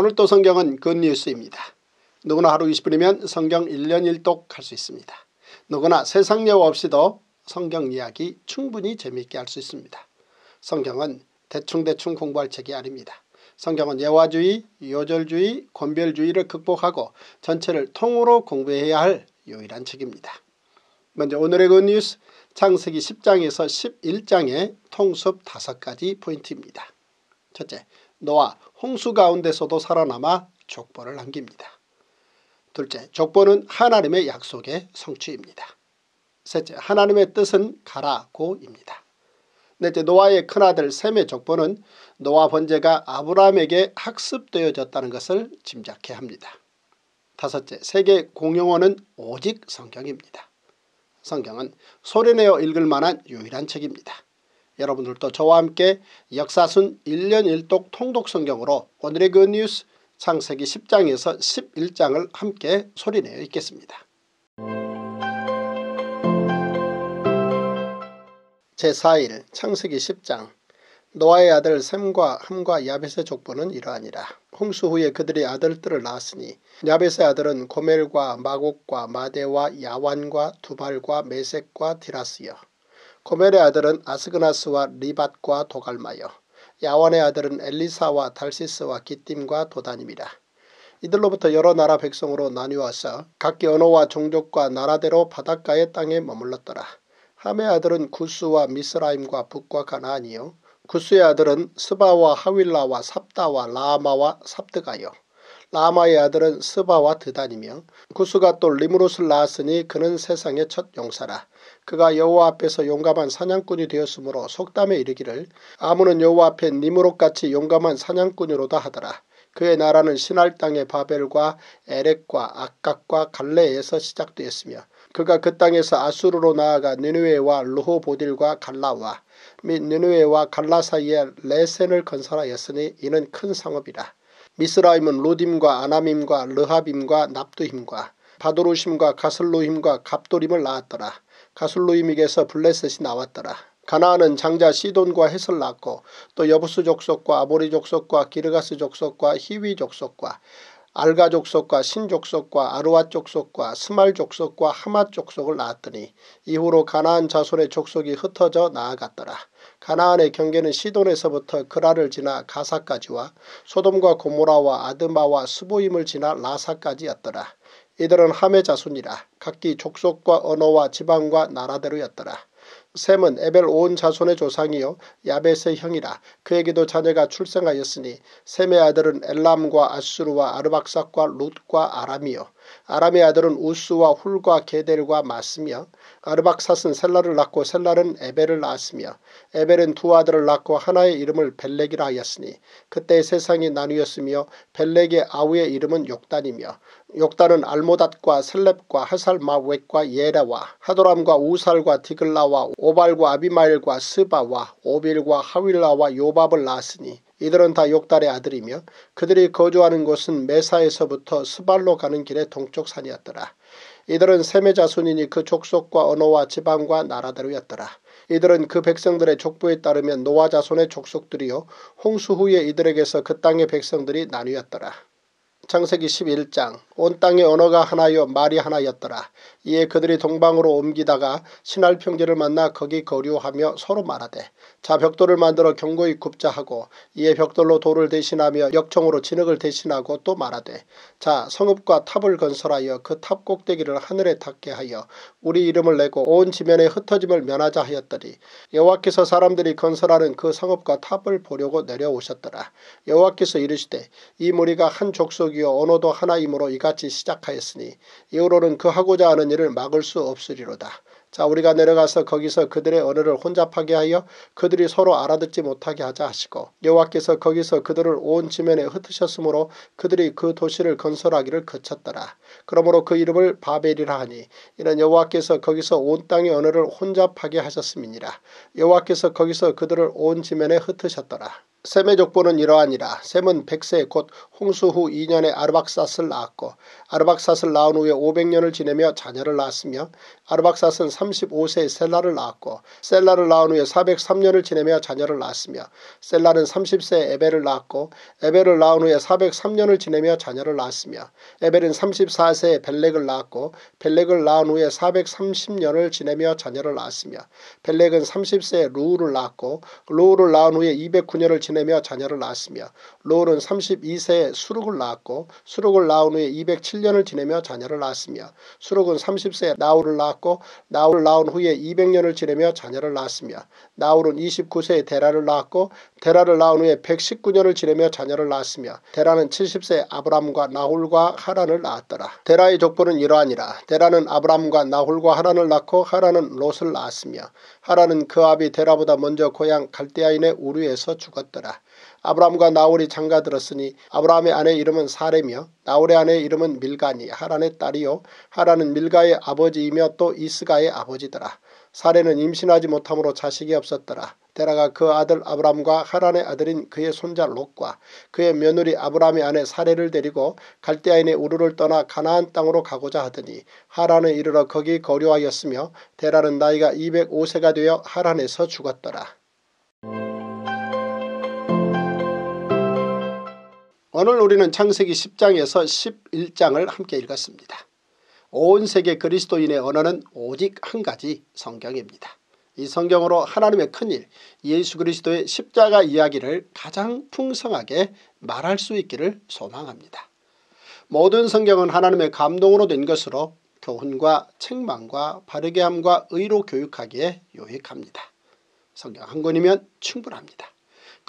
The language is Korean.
오늘 도 성경은 굿뉴스입니다. 누구나 하루 20분이면 성경 1년 1독 할 수 있습니다. 누구나 세상 여우 없이도 성경 이야기 충분히 재미있게 할 수 있습니다. 성경은 대충대충 공부할 책이 아닙니다. 성경은 예화주의, 요절주의, 권별주의를 극복하고 전체를 통으로 공부해야 할 유일한 책입니다. 먼저 오늘의 굿뉴스 창세기 10장에서 11장의 통습 5가지 포인트입니다. 첫째, 노아 홍수 가운데서도 살아남아 족보를 남깁니다. 둘째, 족보는 하나님의 약속의 성취입니다. 셋째, 하나님의 뜻은 가라고입니다. 넷째, 노아의 큰아들 셈의 족보는 노아 번제가 아브라함에게 학습되어졌다는 것을 짐작해 합니다. 다섯째, 세계 공용어는 오직 성경입니다. 성경은 소리내어 읽을 만한 유일한 책입니다. 여러분들도 저와 함께 역사순 1년 1독 통독성경으로 오늘의 그뉴스 창세기 10장에서 11장을 함께 소리내어 읽겠습니다. 제4일 창세기 10장 노아의 아들 샘과 함과 야벳의 족보는 이러하니라. 홍수 후에 그들이 아들들을 낳았으니 야벳의 아들은 고멜과 마곡과 마대와 야완과 두발과 메섹과 디라스여 고멜의 아들은 아스그나스와 리밧과 도갈마여 야원의 아들은 엘리사와 달시스와 기띔과 도단입니다. 이들로부터 여러 나라 백성으로 나뉘어서 각기 언어와 종족과 나라대로 바닷가의 땅에 머물렀더라. 함의 아들은 구스와 미스라임과 북과 가나안이요. 구스의 아들은 스바와 하윌라와 삽다와 라마와 삽드가요. 라마의 아들은 스바와 드다니며 구스가 또 리무롯을 낳았으니 그는 세상의 첫 용사라. 그가 여호와 앞에서 용감한 사냥꾼이 되었으므로 속담에 이르기를 아무는 여호와 앞에 니무롯같이 용감한 사냥꾼으로다 하더라. 그의 나라는 신할 땅의 바벨과 에렉과 악각과 갈레에서 시작되었으며 그가 그 땅에서 아수르로 나아가 느누에와 루호보딜과 갈라와 및 느누에와 갈라 사이에 레센을 건설하였으니 이는 큰 상업이라. 미스라임은 로딤과 아나밈과 르합임과 납두힘과 바도로심과 가슬로힘과 갑도림을 낳았더라. 가슬로임에게서 블레셋이 나왔더라. 가나안은 장자 시돈과 헷을 낳고 또 여부스 족속과 아보리 족속과 기르가스 족속과 히위 족속과 알가 족속과 신 족속과 아루아 족속과 스말 족속과 하마 족속을 낳았더니 이후로 가나안 자손의 족속이 흩어져 나아갔더라. 가나안의 경계는 시돈에서부터 그라를 지나 가사까지와 소돔과 고모라와 아드마와 스보임을 지나 라사까지였더라. 이들은 함의 자손이라 각기 족속과 언어와 지방과 나라대로였더라. 셈은 에벨 온 자손의 조상이요 야벳의 형이라 그에게도 자녀가 출생하였으니 셈의 아들은 엘람과 아수르와 아르박삭과 룻과 아람이요 아람의 아들은 우스와 훌과 게델과 맞으며 아르박삿은 셀라를 낳고 셀라는 에벨을 낳았으며 에벨은 두 아들을 낳고 하나의 이름을 벨렉이라 하였으니 그때 세상이 나뉘었으며 벨렉의 아우의 이름은 욕단이며 욕단은 알모닷과 셀렙과 하살마웩과 예라와 하도람과 우살과 디글라와 오발과 아비마일과 스바와 오빌과 하윌라와 요밥을 낳았으니 이들은 다 욕달의 아들이며 그들이 거주하는 곳은 메사에서부터 스발로 가는 길의 동쪽 산이었더라. 이들은 세의 자손이니 그 족속과 언어와 지방과 나라대로였더라. 이들은 그 백성들의 족부에 따르면 노아 자손의 족속들이요 홍수 후에 이들에게서 그 땅의 백성들이 나뉘었더라. 창세기 11장 온 땅의 언어가 하나요 말이 하나였더라. 이에 그들이 동방으로 옮기다가 신할 평지를 만나 거기 거류하며 서로 말하되 자 벽돌을 만들어 경고히 굽자하고 이에 벽돌로 돌을 대신하며 역청으로 진흙을 대신하고 또 말하되 자 성읍과 탑을 건설하여 그 탑 꼭대기를 하늘에 닿게 하여 우리 이름을 내고 온 지면에 흩어짐을 면하자 하였더니 여호와께서 사람들이 건설하는 그 성읍과 탑을 보려고 내려오셨더라. 여호와께서 이르시되 이 무리가 한 족속이 도덕이 언어도 하나이므로 이같이 시작하였으니 이후로는 그 하고자 하는 일을 막을 수 없으리로다. 자 우리가 내려가서 거기서 그들의 언어를 혼잡하게 하여 그들이 서로 알아듣지 못하게 하자 하시고 여호와께서 거기서 그들을 온 지면에 흩으셨으므로 그들이 그 도시를 건설하기를 거쳤더라 그러므로 그 이름을 바벨이라 하니 이는 여호와께서 거기서 온 땅의 언어를 혼잡하게 하셨음이니라. 여호와께서 거기서 그들을 온 지면에 흩으셨더라. 셈의 족보는 이러하니라. 셈은 100세 곧 홍수 후 2년에 아르박삿을 낳았고 아르박삿을 낳은 후에 500년을 지내며 자녀를 낳았으며 아르박삿은 35세에 셀라를 낳았고 셀라를 낳은 후에 403년을 지내며 자녀를 낳았으며 셀라는 30세에 에벨을 낳았고 에벨을 낳은 후에 403년을 지내며 자녀를 낳았으며 에벨은 34세에 벨렉을 낳았고 벨렉을 낳은 후에 430년을 지내며 자녀를 낳았으며 벨렉은 30세에 루우를 낳았고 루우를 낳은 후에 209년을 지내며 지내며 자녀를 낳았으며 롤은 32세에 수룩을 낳았고 수룩을 낳은 후에 207년을 지내며 자녀를 낳았으며 수룩은 30세에 나우을 낳았고 나우을 낳은 후에 200년을 지내며 자녀를 낳았으며 나울은 29세에 데라를 낳았고 데라를 낳은 후에 119년을 지내며 자녀를 낳았으며 데라는 70세에 아브라함과 나홀과 하란을 낳았더라. 데라의 족보는 이러하니라. 데라는 아브라함과 나홀과 하란을 낳고 하란은 롯을 낳았으며 하란은 그 아비 데라보다 먼저 고향 갈대아인의 우루에서 죽었더라. 있더라. 아브라함과 나홀이 장가 들었으니 아브라함의 아내 이름은 사레며 나홀의 아내 이름은 밀가니 하란의 딸이요 하란은 밀가의 아버지이며 또 이스가의 아버지더라. 사레는 임신하지 못함으로 자식이 없었더라. 데라가 그 아들 아브람과 하란의 아들인 그의 손자 록과 그의 며느리 아브람의 아내 사레를 데리고 갈대아인의 우르를 떠나 가나안 땅으로 가고자 하더니 하란에 이르러 거기 거류하였으며 데라는 나이가 205세가 되어 하란에서 죽었더라. 오늘 우리는 창세기 10장에서 11장을 함께 읽었습니다. 온 세계 그리스도인의 언어는 오직 한 가지 성경입니다. 이 성경으로 하나님의 큰일 예수 그리스도의 십자가 이야기를 가장 풍성하게 말할 수 있기를 소망합니다. 모든 성경은 하나님의 감동으로 된 것으로 교훈과 책망과 바르게함과 의로 교육하기에 유익합니다. 성경 한 권이면 충분합니다.